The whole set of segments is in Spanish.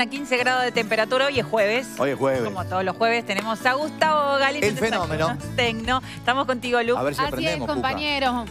a 15 grados de temperatura. Hoy es jueves. Hoy es jueves. Como todos los jueves tenemos a Gustavo Galiz El fenómeno. Tecno. Estamos contigo, Lu. A ver si Así es, compañeros.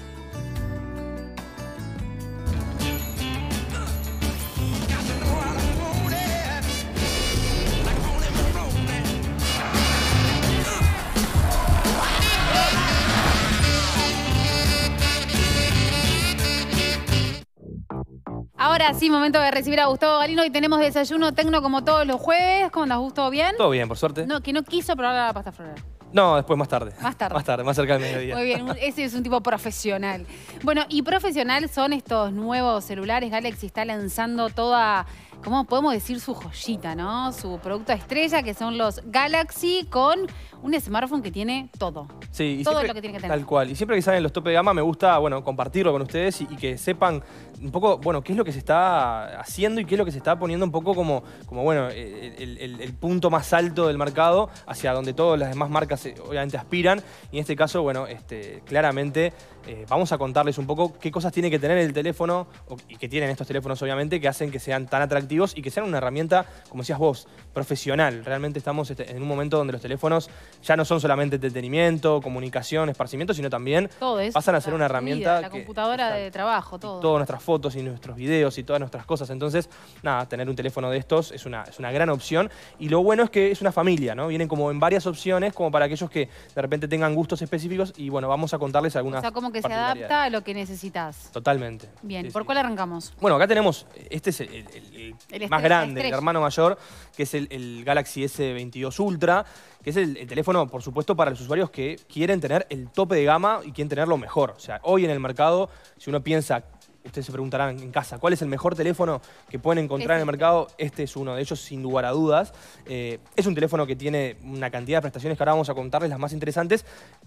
sí, momento de recibir a Gustavo Galino y tenemos desayuno tecno como todos los jueves. ¿Cómo andas, Gustavo? ¿Bien? Todo bien, por suerte. No, que no quiso probar la pasta floral. No, después más tarde. Más tarde. Más tarde, más cerca del mediodía. Muy bien, ese es un tipo profesional. Bueno, y profesional son estos nuevos celulares. Galaxy está lanzando toda ¿cómo podemos decir su joyita, no? Su producto estrella, que son los Galaxy, con un smartphone que tiene todo. Sí, todo lo que tiene que tener. Tal cual. Y siempre que salen los tope de gama, me gusta, bueno, compartirlo con ustedes y, que sepan un poco, bueno, qué es lo que se está haciendo y qué es lo que se está poniendo un poco como, como bueno, el, punto más alto del mercado, hacia donde todas las demás marcas eh, obviamente aspiran. Y en este caso, bueno, este, claramente eh, vamos a contarles un poco qué cosas tiene que tener el teléfono, y qué tienen estos teléfonos, obviamente, que hacen que sean tan atractivos y que sean una herramienta, como decías vos, profesional. Realmente estamos este, en un momento donde los teléfonos ya no son solamente entretenimiento, comunicación, esparcimiento, sino también pasan a ser una herramienta. la computadora de trabajo, todo. Todas nuestras fotos y nuestros videos y todas nuestras cosas. Entonces, nada, tener un teléfono de estos es una, gran opción. Y lo bueno es que es una familia, ¿no? Vienen como en varias opciones, como para aquellos que de repente tengan gustos específicos y bueno, vamos a contarles algunas. O sea, como que se adapta a lo que necesitas. Totalmente. Bien, ¿por cuál arrancamos? Bueno, acá tenemos, este es el más grande, el hermano mayor, que es el, Galaxy S22 Ultra, que es el, teléfono, por supuesto, para los usuarios que quieren tener el tope de gama y quieren tener lo mejor. O sea, hoy en el mercado, si uno piensa, ustedes se preguntarán en casa, ¿cuál es el mejor teléfono que pueden encontrar en el este. mercado? Este es uno de ellos, sin lugar a dudas. Eh, es un teléfono que tiene una cantidad de prestaciones que ahora vamos a contarles, las más interesantes,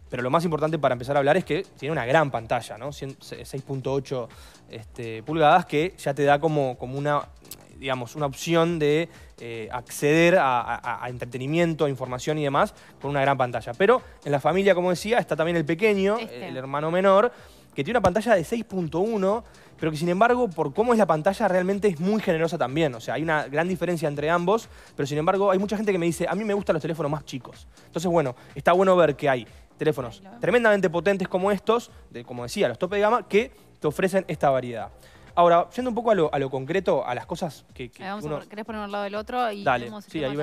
pero lo más importante para empezar a hablar es que tiene una gran pantalla, ¿no? 6.8 este, pulgadas, que ya te da como, como una digamos, una opción de eh, acceder a, entretenimiento, información y demás con una gran pantalla. Pero en la familia, como decía, está también el pequeño, el este. hermano menor, que tiene una pantalla de 6.1, pero que sin embargo, por cómo es la pantalla, realmente es muy generosa también. O sea, hay una gran diferencia entre ambos, pero sin embargo, hay mucha gente que me dice, a mí me gustan los teléfonos más chicos. Entonces, bueno, está bueno ver que hay teléfonos tremendamente potentes como estos, de, como decía, los tope de gama, que te ofrecen esta variedad. Ahora, yendo un poco a lo, concreto, a las cosas que, ¿Querés poner un lado del otro? Y Dale, vemos sí, ahí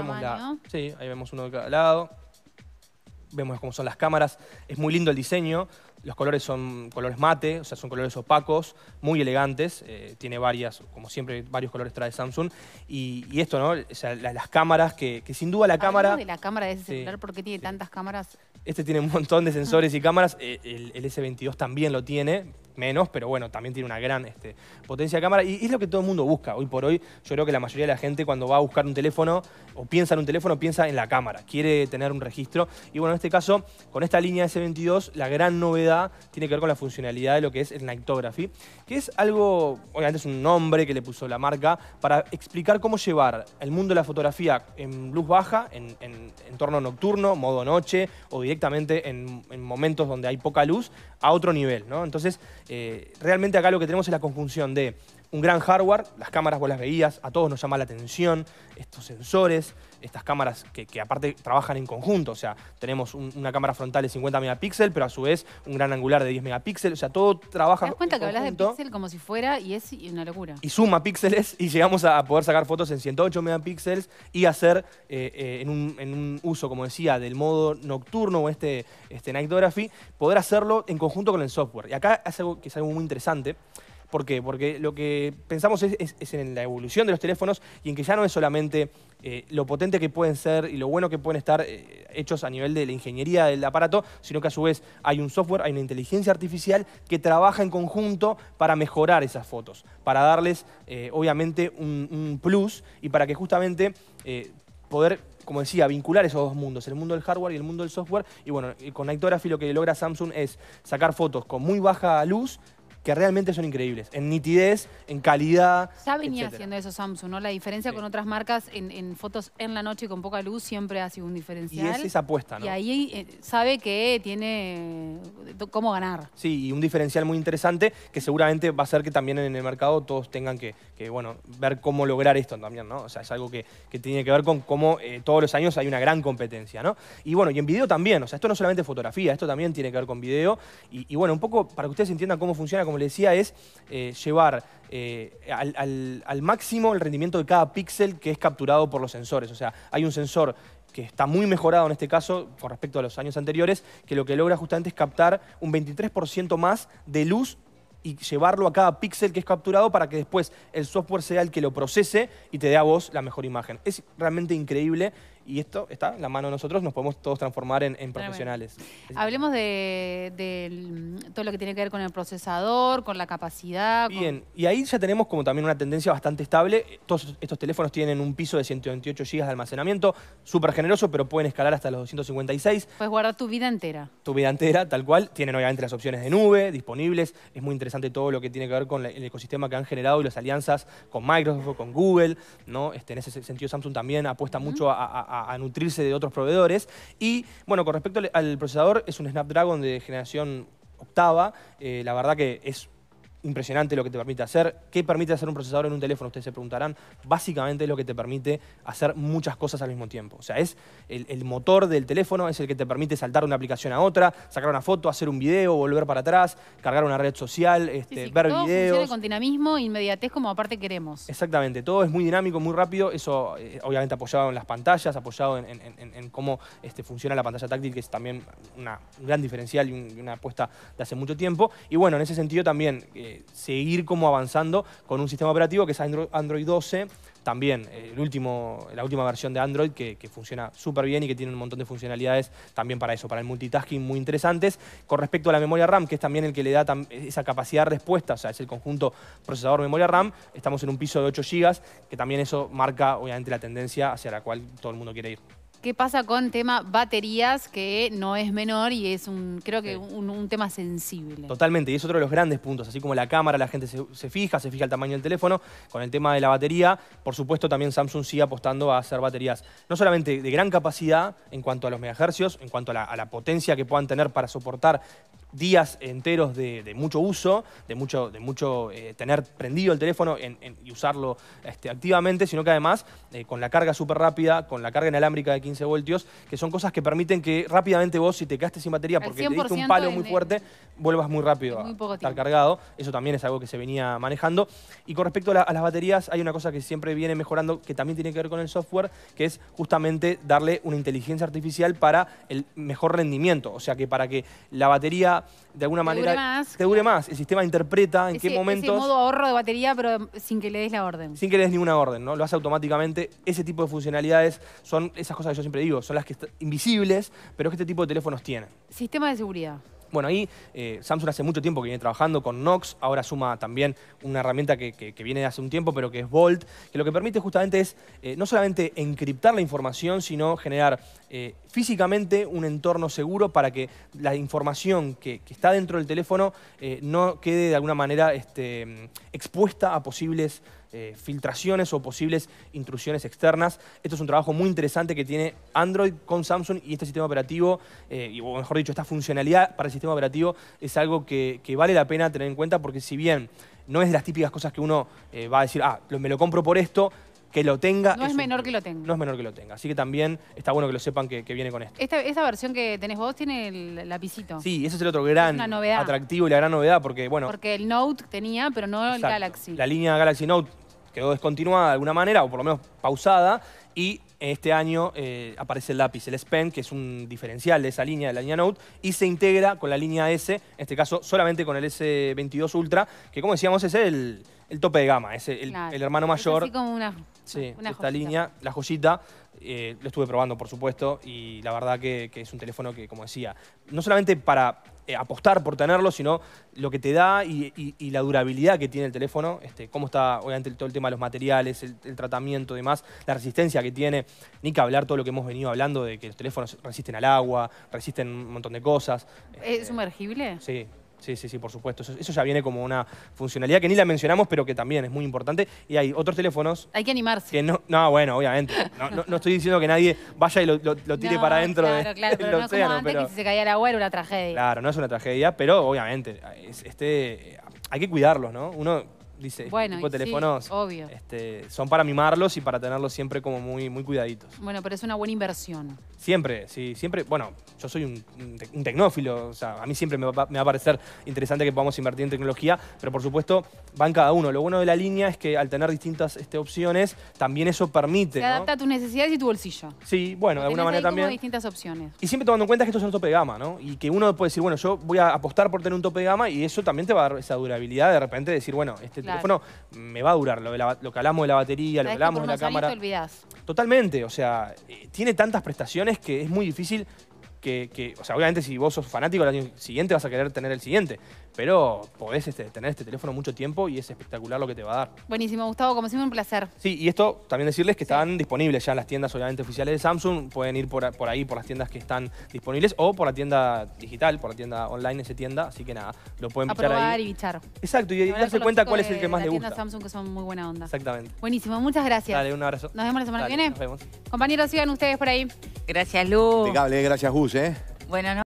vemos uno de cada lado. Vemos cómo son las cámaras. Es muy lindo el diseño. Los colores son colores mate, o sea, son colores opacos, muy elegantes. Eh, tiene varias, como siempre, varios colores trae Samsung. Y, esto, ¿no? O sea, las cámaras, que, sin duda la cámara... de la cámara de ese celular? ¿Por qué tiene tantas cámaras? Este tiene un montón de sensores y ah. cámaras. Eh, el, el, S22 también lo tiene menos, pero bueno, también tiene una gran este, potencia de cámara y, es lo que todo el mundo busca. Hoy por hoy, yo creo que la mayoría de la gente cuando va a buscar un teléfono o piensa en un teléfono, piensa en la cámara, quiere tener un registro. Y bueno, en este caso, con esta línea S22, la gran novedad tiene que ver con la funcionalidad de lo que es el Nightography, que es algo, obviamente es un nombre que le puso la marca, para explicar cómo llevar el mundo de la fotografía en luz baja, en, entorno nocturno, modo noche o directamente en, en momentos donde hay poca luz, a otro nivel. ¿no? Entonces, eh, realmente acá lo que tenemos es la conjunción de un gran hardware, las cámaras vos las veías, a todos nos llama la atención, estos sensores, estas cámaras que, aparte trabajan en conjunto, o sea, tenemos una cámara frontal de 50 megapíxeles, pero a su vez un gran angular de 10 megapíxeles, o sea, todo trabaja. ¿Te das cuenta que hablas de píxel como si fuera y es una locura? Y suma píxeles y llegamos a, poder sacar fotos en 108 megapíxeles y hacer eh, eh, en, un, uso, como decía, del modo nocturno o este, este Nightography, poder hacerlo en conjunto con el software. Y acá es algo que es algo muy interesante. ¿Por qué? Porque lo que pensamos es, en la evolución de los teléfonos y en que ya no es solamente eh, lo potente que pueden ser y lo bueno que pueden estar eh, hechos a nivel de la ingeniería del aparato, sino que a su vez hay un software, hay una inteligencia artificial que trabaja en conjunto para mejorar esas fotos, para darles eh, obviamente un, un, plus y para que justamente poder como decía, vincular esos dos mundos, el mundo del hardware y el mundo del software. Y bueno, con Nightography lo que logra Samsung es sacar fotos con muy baja luz, que realmente son increíbles. En nitidez, en calidad. Ya venía haciendo eso Samsung, ¿no? La diferencia con otras marcas en, fotos en la noche y con poca luz siempre ha sido un diferencial. Y es esa apuesta, ¿no? Y ahí eh, sabe que tiene eh, cómo ganar. Sí, y un diferencial muy interesante que seguramente va a ser que también en el mercado todos tengan que, bueno, ver cómo lograr esto también, ¿no? O sea, es algo que, tiene que ver con cómo eh, todos los años hay una gran competencia, ¿no? Y bueno, y en video también, o sea, esto no solamente fotografía, esto también tiene que ver con video. Y, bueno, un poco para que ustedes entiendan cómo funciona, como le decía, es eh, llevar eh, al, al máximo el rendimiento de cada píxel que es capturado por los sensores. O sea, hay un sensor que está muy mejorado en este caso con respecto a los años anteriores, que lo que logra justamente es captar un 23% más de luz y llevarlo a cada píxel que es capturado para que después el software sea el que lo procese y te dé a vos la mejor imagen. Es realmente increíble y esto está en la mano de nosotros, nos podemos todos transformar en, profesionales. Hablemos de, todo lo que tiene que ver con el procesador, con la capacidad. Bien, y ahí ya tenemos como también una tendencia bastante estable. Todos estos teléfonos tienen un piso de 128 GB de almacenamiento, súper generoso, pero pueden escalar hasta los 256. Puedes guardar tu vida entera. Tu vida entera, tal cual. Tienen obviamente las opciones de nube disponibles. Es muy interesante todo lo que tiene que ver con el ecosistema que han generado y las alianzas con Microsoft, con Google. ¿no? Este, en ese sentido Samsung también apuesta mucho a a, nutrirse de otros proveedores. Y bueno, con respecto al, procesador, es un Snapdragon de generación octava. Eh, la verdad que es impresionante lo que te permite hacer. ¿Qué permite hacer un procesador en un teléfono? Ustedes se preguntarán. Básicamente es lo que te permite hacer muchas cosas al mismo tiempo. O sea, es el, motor del teléfono, es el que te permite saltar de una aplicación a otra, sacar una foto, hacer un video, volver para atrás, cargar una red social, este, sí, ver todo videos. Funciona con dinamismo, inmediatez como aparte queremos. Exactamente, todo es muy dinámico, muy rápido. Eso eh, obviamente apoyado en las pantallas, apoyado en, cómo este, funciona la pantalla táctil, que es también una, un gran diferencial y, una apuesta de hace mucho tiempo. Y bueno, en ese sentido también... Eh, seguir como avanzando con un sistema operativo que es Android, 12, también eh, el último, la última versión de Android que, que funciona súper bien y que tiene un montón de funcionalidades también para eso, para el multitasking muy interesantes. Con respecto a la memoria RAM, que es también el que le da esa capacidad de respuesta, o sea, es el conjunto procesador-memoria RAM, estamos en un piso de 8 GB, que también eso marca obviamente la tendencia hacia la cual todo el mundo quiere ir. ¿Qué pasa con tema baterías, que no es menor y es un, creo que un, tema sensible? Totalmente, y es otro de los grandes puntos. Así como la cámara, la gente se, fija, se fija el tamaño del teléfono. Con el tema de la batería, por supuesto, también Samsung sigue apostando a hacer baterías no solamente de gran capacidad en cuanto a los megahercios, en cuanto a la potencia que puedan tener para soportar días enteros de, mucho uso, de mucho, de mucho eh, tener prendido el teléfono y usarlo este, activamente, sino que además eh, con la carga súper rápida, con la carga inalámbrica de 15 voltios, que son cosas que permiten que rápidamente vos, si te quedaste sin batería porque te diste un palo muy fuerte, vuelvas muy rápido a estar cargado. Eso también es algo que se venía manejando. Y con respecto a las baterías, hay una cosa que siempre viene mejorando, que también tiene que ver con el software, que es justamente darle una inteligencia artificial para el mejor rendimiento. O sea, que para que la batería de alguna manera dure más, dure más. El sistema interpreta en qué momentos. modo ahorro de batería, pero sin que le des la orden. Sin que le des ninguna orden, ¿no? Lo hace automáticamente. Ese tipo de funcionalidades son esas cosas que yo siempre digo, son las que invisibles, pero que este tipo de teléfonos tienen. Sistema de seguridad. Bueno, ahí eh, Samsung hace mucho tiempo que viene trabajando con Knox, ahora suma también una herramienta que, viene de hace un tiempo, pero que es Volt, que lo que permite justamente es eh, no solamente encriptar la información, sino generar eh, físicamente un entorno seguro para que la información que, está dentro del teléfono no quede de alguna manera este, expuesta a posibles eh, filtraciones o posibles intrusiones externas. Esto es un trabajo muy interesante que tiene Android con Samsung y este sistema operativo, eh, y, o mejor dicho, esta funcionalidad para el sistema operativo es algo que, vale la pena tener en cuenta porque si bien no es de las típicas cosas que uno eh, va a decir, ah, me lo compro por esto, que lo tenga. No es, menor que lo tenga. No es menor que lo tenga. Así que también está bueno que lo sepan que, viene con esto. Esta, esa versión que tenés vos tiene el lapicito. Sí, ese es el otro gran atractivo y la gran novedad porque, bueno. Porque el Note tenía, pero no el Galaxy. La línea Galaxy Note quedó descontinuada de alguna manera, o por lo menos pausada, y este año eh, aparece el lápiz, el SPEN, que es un diferencial de esa línea, de la línea Note, y se integra con la línea S, en este caso solamente con el S22 Ultra, que como decíamos es el, tope de gama, es el, hermano mayor. así como una Sí, esta línea, la joyita, eh, lo estuve probando, por supuesto, y la verdad que, es un teléfono que, como decía, no solamente para eh, apostar por tenerlo, sino lo que te da y, la durabilidad que tiene el teléfono, este, cómo está, obviamente, todo el tema de los materiales, el, tratamiento y demás, la resistencia que tiene, ni que hablar todo lo que hemos venido hablando de que los teléfonos resisten al agua, resisten un montón de cosas. ¿Es este, sumergible? Sí, Sí, sí, sí, por supuesto. Eso, ya viene como una funcionalidad que ni la mencionamos, pero que también es muy importante. Y hay otros teléfonos... Hay que animarse. no, bueno, obviamente. No, estoy diciendo que nadie vaya y lo, lo, tire para adentro claro, de, claro, no es Como antes que si se caía el agua era una tragedia. Claro, no es una tragedia, pero obviamente este, hay que cuidarlos, ¿no? Uno dice, este bueno, tipo teléfonos, obvio. Este, son para mimarlos y para tenerlos siempre como muy, muy cuidaditos. Bueno, pero es una buena inversión. Siempre, sí, siempre. Bueno, yo soy un, tecnófilo, o sea, a mí siempre me va, a parecer interesante que podamos invertir en tecnología, pero por supuesto van cada uno. Lo bueno de la línea es que al tener distintas este, opciones, también eso permite. Se adapta a tus necesidades y tu bolsillo. Sí, bueno, de alguna manera también. distintas opciones. Y siempre tomando en cuenta que esto es un tope de gama, ¿no? Y que uno puede decir, bueno, yo voy a apostar por tener un tope de gama y eso también te va a dar esa durabilidad de repente decir, bueno, este el teléfono me va a durar. Lo, de la, lo que hablamos de la batería, lo calamos hablamos de la cámara. Totalmente, o sea, eh, tiene tantas prestaciones que es muy difícil que, que, o sea, obviamente si vos sos fanático, el año siguiente vas a querer tener el siguiente pero podés este, tener este teléfono mucho tiempo y es espectacular lo que te va a dar. Buenísimo, Gustavo, como siempre un placer. Sí, y esto también decirles que están disponibles ya en las tiendas obviamente oficiales de Samsung, pueden ir por, ahí, por las tiendas que están disponibles o por la tienda digital, por la tienda online, esa tienda, así que nada, lo pueden a probar y bichar. Exacto, y, darse cuenta cuál es el que más le gusta. Samsung que son muy buena onda. Exactamente. Buenísimo, muchas gracias. Dale, un abrazo. Nos vemos la semana que viene. Compañeros, sigan ustedes por ahí. Gracias, Lu. cable, gracias, Gus, ¿eh? Bueno, no.